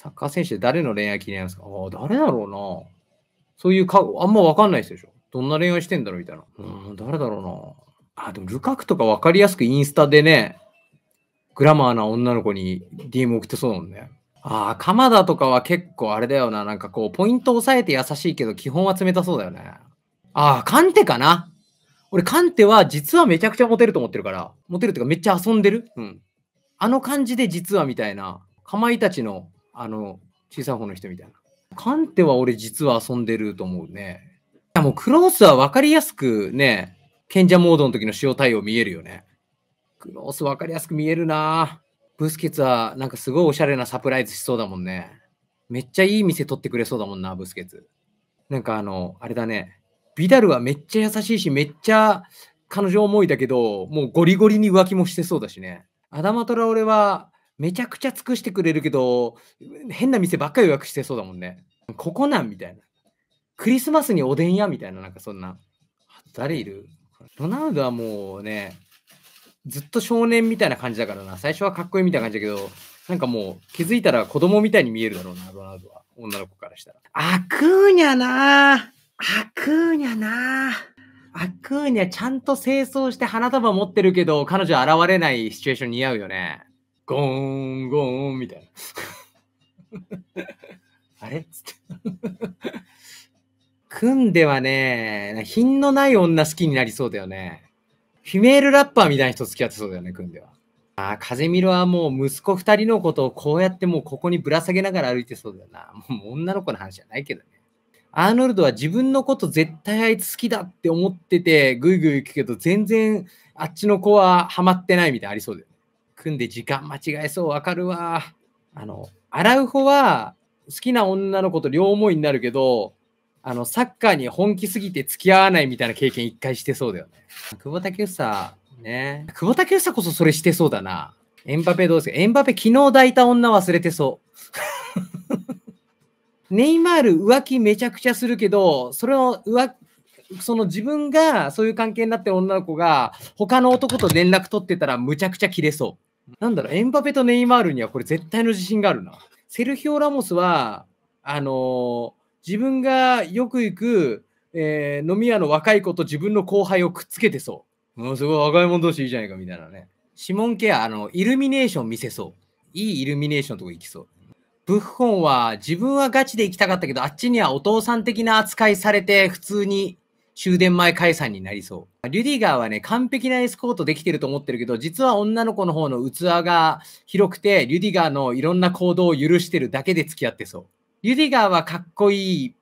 サッカー選手で誰の恋愛気になりますかああ、誰だろうな。そういうか、あんまわかんない人でしょ。どんな恋愛してんだろうみたいな。うん、誰だろうな。あ、でもルカクとかわかりやすくインスタでね、グラマーな女の子に DM 送ってそうだもんね。ああ、鎌田とかは結構あれだよな。なんかこう、ポイント押さえて優しいけど、基本は冷たそうだよね。ああ、カンテかな。俺、カンテは実はめちゃくちゃモテると思ってるから、モテるっていうかめっちゃ遊んでる。うん。あの感じで実はみたいな、かまいたちのあの、小さい方の人みたいな。カンテは俺実は遊んでると思うね。いやもうクロースは分かりやすくね、賢者モードの時の塩対応見えるよね。クロース分かりやすく見えるなブスケツはなんかすごいおしゃれなサプライズしそうだもんね。めっちゃいい店取ってくれそうだもんな、ブスケツ。なんかあの、あれだね。ビダルはめっちゃ優しいし、めっちゃ彼女思いだけど、もうゴリゴリに浮気もしてそうだしね。アダマトラ俺はめちゃくちゃ尽くしてくれるけど、変な店ばっかり予約してそうだもんね。ここなんみたいな。クリスマスにおでん屋みたいな、なんかそんな。誰いるロナウドはもうね、ずっと少年みたいな感じだからな。最初はかっこいいみたいな感じだけど、なんかもう気づいたら子供みたいに見えるだろうな、ロナウドは。女の子からしたら。あくーにゃなあくーにゃなあくーにゃちゃんと清掃して花束持ってるけど、彼女現れないシチュエーション似合うよね。ゴーン、ゴーン、みたいな。あれっつって。組んではね、品のない女好きになりそうだよね。フィメールラッパーみたいな人付き合ってそうだよね、組んでは。ああ、風見ろはもう息子二人のことをこうやってもうここにぶら下げながら歩いてそうだよな。もう女の子の話じゃないけどね。アーノルドは自分のこと絶対あいつ好きだって思ってて、ぐいぐい行くけど、全然あっちの子はハマってないみたいなありそうだよ。組んで時間間違えそう、わかるわ。あの、アラウホは好きな女の子と両思いになるけど、あの、サッカーに本気すぎて付き合わないみたいな経験一回してそうだよね。久保建英、ね。久保建英こそそれしてそうだな。エンバペどうですかエンバペ昨日抱いた女忘れてそう。ネイマール浮気めちゃくちゃするけど、それを浮その自分がそういう関係になってる女の子が他の男と連絡取ってたらむちゃくちゃ切れそう。なんだろう、エンバペとネイマールにはこれ絶対の自信があるな。セルヒオ・ラモスは、あのー、自分がよく行く、えー、飲み屋の若い子と自分の後輩をくっつけてそう。もうすごい若い者同士いいじゃないかみたいなね。シモン・ケア、あの、イルミネーション見せそう。いいイルミネーションのとこ行きそう。ブッフォンは自分はガチで行きたかったけど、あっちにはお父さん的な扱いされて、普通に終電前解散になりそう。リュディガーはね、完璧なエスコートできてると思ってるけど、実は女の子の方の器が広くて、リュディガーのいろんな行動を許してるだけで付き合ってそう。リュディガーはかっこいい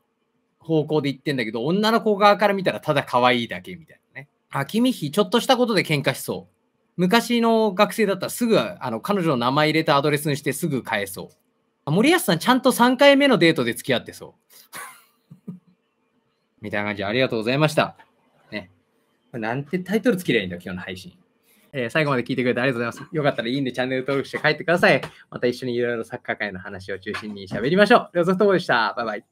方向で言ってんだけど、女の子側から見たらただ可愛いだけみたいなね。あ、君ひ、ちょっとしたことで喧嘩しそう。昔の学生だったらすぐ、あの、彼女の名前入れたアドレスにしてすぐ返そう。あ森保さん、ちゃんと3回目のデートで付き合ってそう。みたいな感じでありがとうございました。ね。なんてタイトルつきれいいんだ、今日の配信。えー、最後まで聞いてくれてありがとうございます。よかったらいいんでチャンネル登録して帰ってください。また一緒にいろいろサッカー界の話を中心に喋りましょう。両ソフトボールでした。バイバイ。